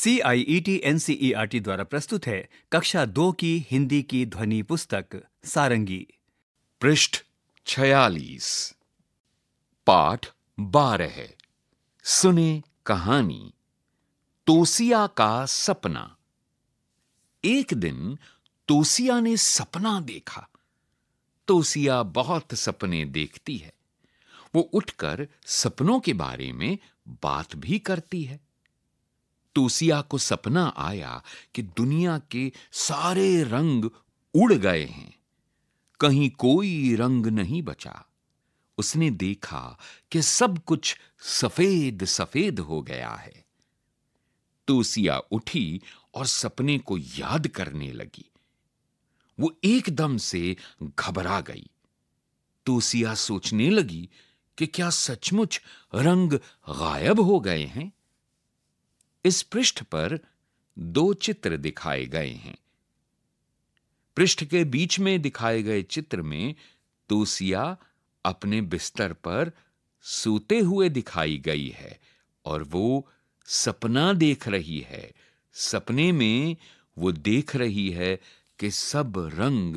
C I E T N C E R T द्वारा प्रस्तुत है कक्षा दो की हिंदी की ध्वनि पुस्तक सारंगी पृष्ठ छयालीस पाठ बारह सुने कहानी तोसिया का सपना एक दिन तोसिया ने सपना देखा तोसिया बहुत सपने देखती है वो उठकर सपनों के बारे में बात भी करती है तोसिया को सपना आया कि दुनिया के सारे रंग उड़ गए हैं कहीं कोई रंग नहीं बचा उसने देखा कि सब कुछ सफेद सफेद हो गया है तोसिया उठी और सपने को याद करने लगी वो एकदम से घबरा गई तोसिया सोचने लगी कि क्या सचमुच रंग गायब हो गए हैं इस पृष्ठ पर दो चित्र दिखाए गए हैं पृष्ठ के बीच में दिखाए गए चित्र में तूसिया अपने बिस्तर पर सोते हुए दिखाई गई है और वो सपना देख रही है सपने में वो देख रही है कि सब रंग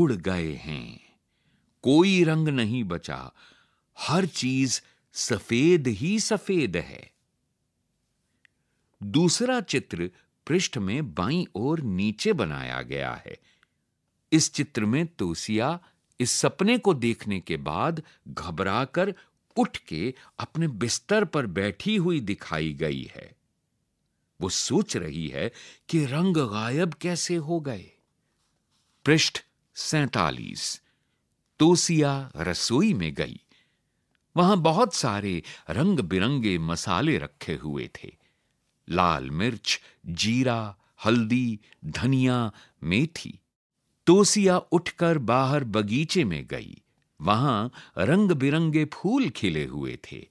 उड़ गए हैं कोई रंग नहीं बचा हर चीज सफेद ही सफेद है दूसरा चित्र पृष्ठ में बाई ओर नीचे बनाया गया है इस चित्र में तोसिया इस सपने को देखने के बाद घबराकर उठ के अपने बिस्तर पर बैठी हुई दिखाई गई है वो सोच रही है कि रंग गायब कैसे हो गए पृष्ठ सैतालीस तोसिया रसोई में गई वहां बहुत सारे रंग बिरंगे मसाले रखे हुए थे लाल मिर्च जीरा हल्दी धनिया मेथी तोसिया उठकर बाहर बगीचे में गई वहां रंग बिरंगे फूल खिले हुए थे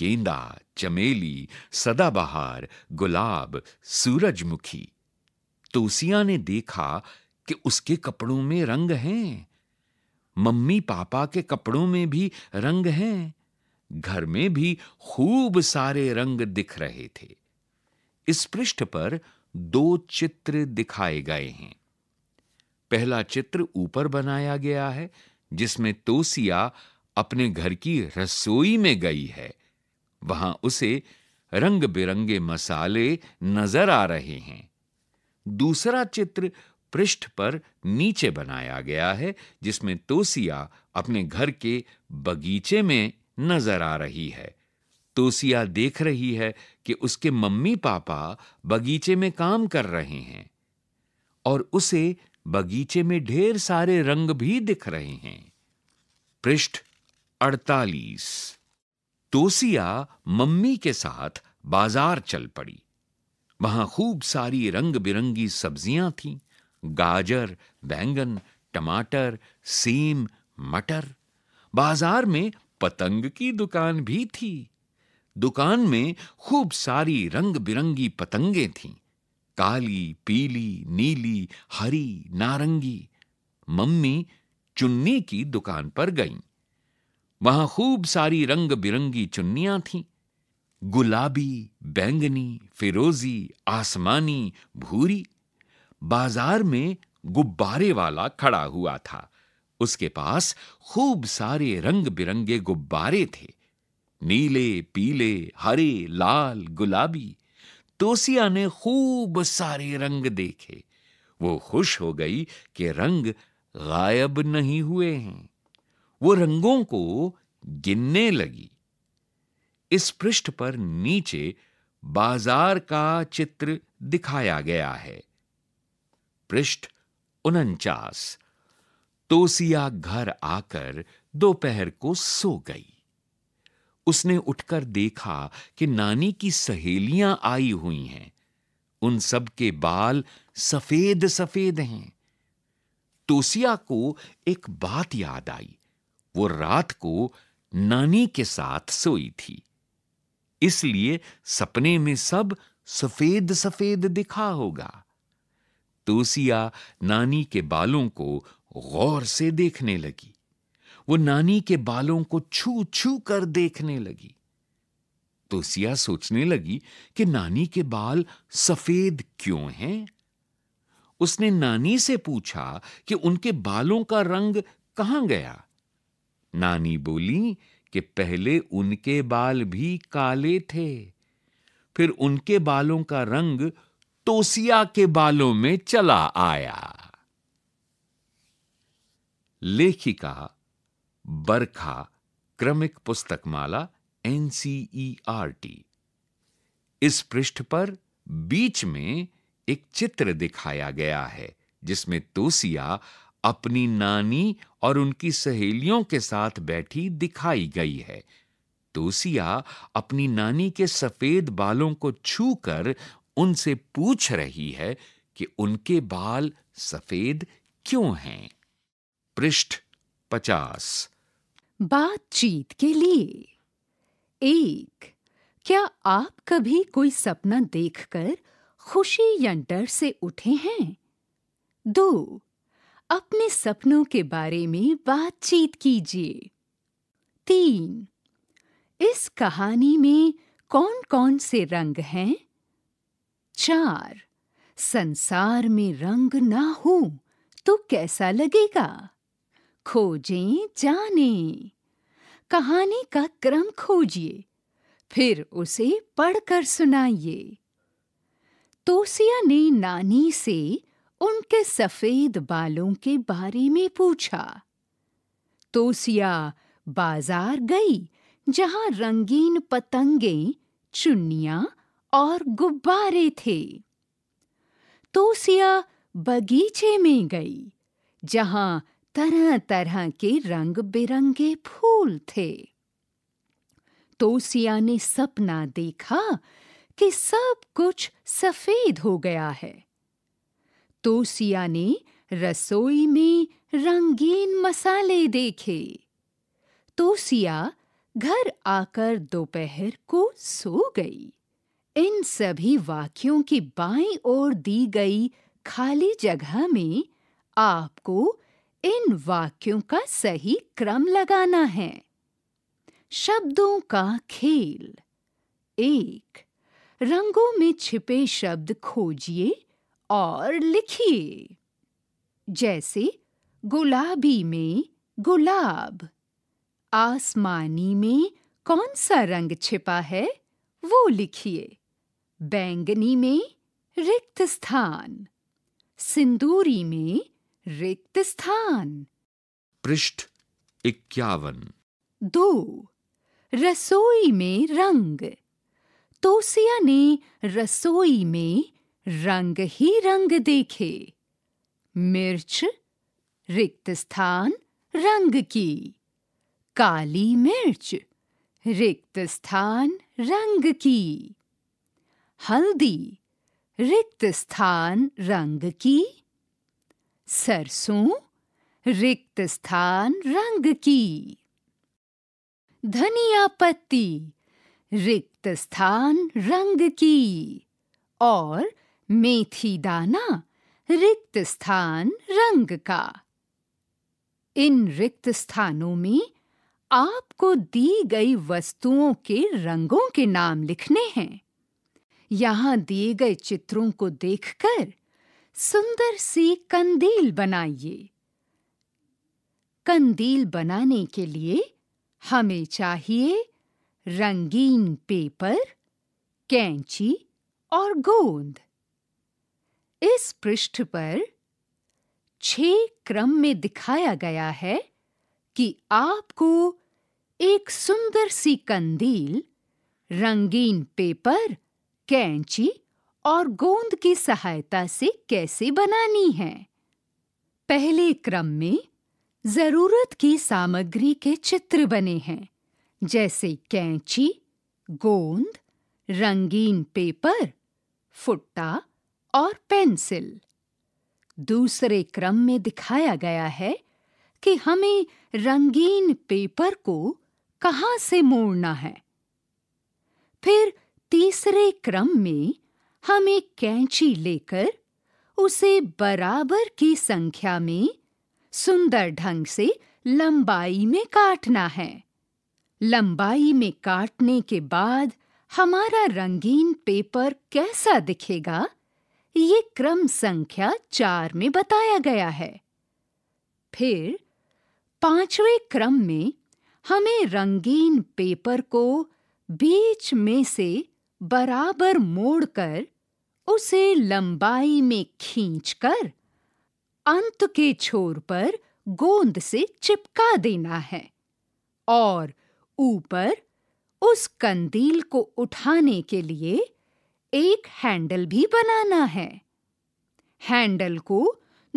गेंदा चमेली सदाबहार गुलाब सूरजमुखी तोसिया ने देखा कि उसके कपड़ों में रंग हैं मम्मी पापा के कपड़ों में भी रंग हैं घर में भी खूब सारे रंग दिख रहे थे इस पृष्ठ पर दो चित्र दिखाए गए हैं पहला चित्र ऊपर बनाया गया है जिसमें तोसिया अपने घर की रसोई में गई है वहां उसे रंग बिरंगे मसाले नजर आ रहे हैं दूसरा चित्र पृष्ठ पर नीचे बनाया गया है जिसमें तोसिया अपने घर के बगीचे में नजर आ रही है तोसिया देख रही है कि उसके मम्मी पापा बगीचे में काम कर रहे हैं और उसे बगीचे में ढेर सारे रंग भी दिख रहे हैं पृष्ठ 48 तोसिया मम्मी के साथ बाजार चल पड़ी वहां खूब सारी रंग बिरंगी सब्जियां थीं गाजर बैंगन टमाटर सेम मटर बाजार में पतंग की दुकान भी थी दुकान में खूब सारी रंग बिरंगी पतंगे थीं काली पीली नीली हरी नारंगी मम्मी चुन्नी की दुकान पर गईं वहां खूब सारी रंग बिरंगी चुन्नियां थीं गुलाबी बैंगनी फिरोजी आसमानी भूरी बाजार में गुब्बारे वाला खड़ा हुआ था उसके पास खूब सारे रंग बिरंगे गुब्बारे थे नीले पीले हरे लाल गुलाबी तोसिया ने खूब सारे रंग देखे वो खुश हो गई कि रंग गायब नहीं हुए हैं वो रंगों को गिनने लगी इस पृष्ठ पर नीचे बाजार का चित्र दिखाया गया है पृष्ठ उनचास तोसिया घर आकर दोपहर को सो गई उसने उठकर देखा कि नानी की सहेलियां आई हुई हैं उन सब के बाल सफेद सफेद हैं तोसिया को एक बात याद आई वो रात को नानी के साथ सोई थी इसलिए सपने में सब सफेद सफेद दिखा होगा तोसिया नानी के बालों को गौर से देखने लगी वो नानी के बालों को छू छू कर देखने लगी तो सिया सोचने लगी कि नानी के बाल सफेद क्यों हैं उसने नानी से पूछा कि उनके बालों का रंग कहां गया नानी बोली कि पहले उनके बाल भी काले थे फिर उनके बालों का रंग तोसिया के बालों में चला आया लेखिका बरखा क्रमिक पुस्तकमाला एनसीईआरटी इस पृष्ठ पर बीच में एक चित्र दिखाया गया है जिसमें तोसिया अपनी नानी और उनकी सहेलियों के साथ बैठी दिखाई गई है तोसिया अपनी नानी के सफेद बालों को छूकर उनसे पूछ रही है कि उनके बाल सफेद क्यों हैं पृष्ठ पचास बातचीत के लिए एक क्या आप कभी कोई सपना देखकर खुशी या डर से उठे हैं दो अपने सपनों के बारे में बातचीत कीजिए तीन इस कहानी में कौन कौन से रंग हैं चार संसार में रंग ना हो तो कैसा लगेगा खोजें जाने कहानी का क्रम खोजिए फिर उसे पढ़कर सुनाइए तोसिया ने नानी से उनके सफेद बालों के बारे में पूछा तोसिया बाजार गई जहां रंगीन पतंगे चुन्निया और गुब्बारे थे तोसिया बगीचे में गई जहां तरह तरह के रंग बिरंगे फूल थे तोसिया ने सपना देखा कि सब कुछ सफेद हो गया है तोसिया ने रसोई में रंगीन मसाले देखे तोसिया घर आकर दोपहर को सो गई इन सभी वाक्यों की बाई ओर दी गई खाली जगह में आपको इन वाक्यों का सही क्रम लगाना है शब्दों का खेल एक रंगों में छिपे शब्द खोजिए और लिखिए जैसे गुलाबी में गुलाब आसमानी में कौन सा रंग छिपा है वो लिखिए बैंगनी में रिक्त स्थान सिंदूरी में रिक्त स्थान पृष्ठ इक्यावन दो रसोई में रंग तोसिया ने रसोई में रंग ही रंग देखे मिर्च रिक्त स्थान रंग की काली मिर्च रिक्त स्थान रंग की हल्दी रिक्त स्थान रंग की सरसों रिक्त स्थान रंग की धनिया पत्ती रिक्त स्थान रंग की और मेथी दाना रिक्त स्थान रंग का इन रिक्त स्थानों में आपको दी गई वस्तुओं के रंगों के नाम लिखने हैं यहां दिए गए चित्रों को देखकर सुंदर सी कंदील बनाइए कंदील बनाने के लिए हमें चाहिए रंगीन पेपर कैंची और गोंद इस पृष्ठ पर छह क्रम में दिखाया गया है कि आपको एक सुंदर सी कंदील रंगीन पेपर कैंची और गोंद की सहायता से कैसे बनानी है पहले क्रम में जरूरत की सामग्री के चित्र बने हैं जैसे कैंची गोंद रंगीन पेपर फुट्टा और पेंसिल दूसरे क्रम में दिखाया गया है कि हमें रंगीन पेपर को कहां से मोड़ना है फिर तीसरे क्रम में हम एक कैंची लेकर उसे बराबर की संख्या में सुंदर ढंग से लंबाई में काटना है लंबाई में काटने के बाद हमारा रंगीन पेपर कैसा दिखेगा ये क्रम संख्या चार में बताया गया है फिर पांचवें क्रम में हमें रंगीन पेपर को बीच में से बराबर मोड़कर उसे लंबाई में खींचकर अंत के छोर पर गोंद से चिपका देना है और ऊपर उस कंदील को उठाने के लिए एक हैंडल भी बनाना है हैंडल को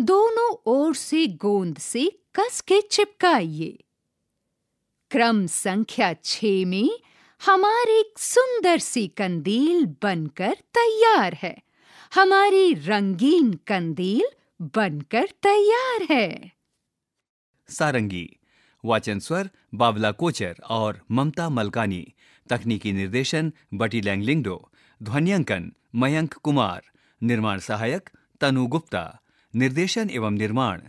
दोनों ओर से गोंद से कस के चिपकाइए क्रम संख्या छ में हमारी सुंदर सी कंदील बनकर तैयार है हमारी रंगीन कंदील बनकर तैयार है सारंगी वाचन स्वर बावला कोचर और ममता मलकानी तकनीकी निर्देशन बटी लैंगलिंगडो ध्वनियांकन मयंक कुमार निर्माण सहायक तनु गुप्ता निर्देशन एवं निर्माण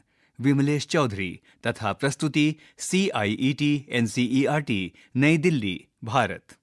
विमलेश चौधरी तथा प्रस्तुति C I E T N C E R T नई दिल्ली भारत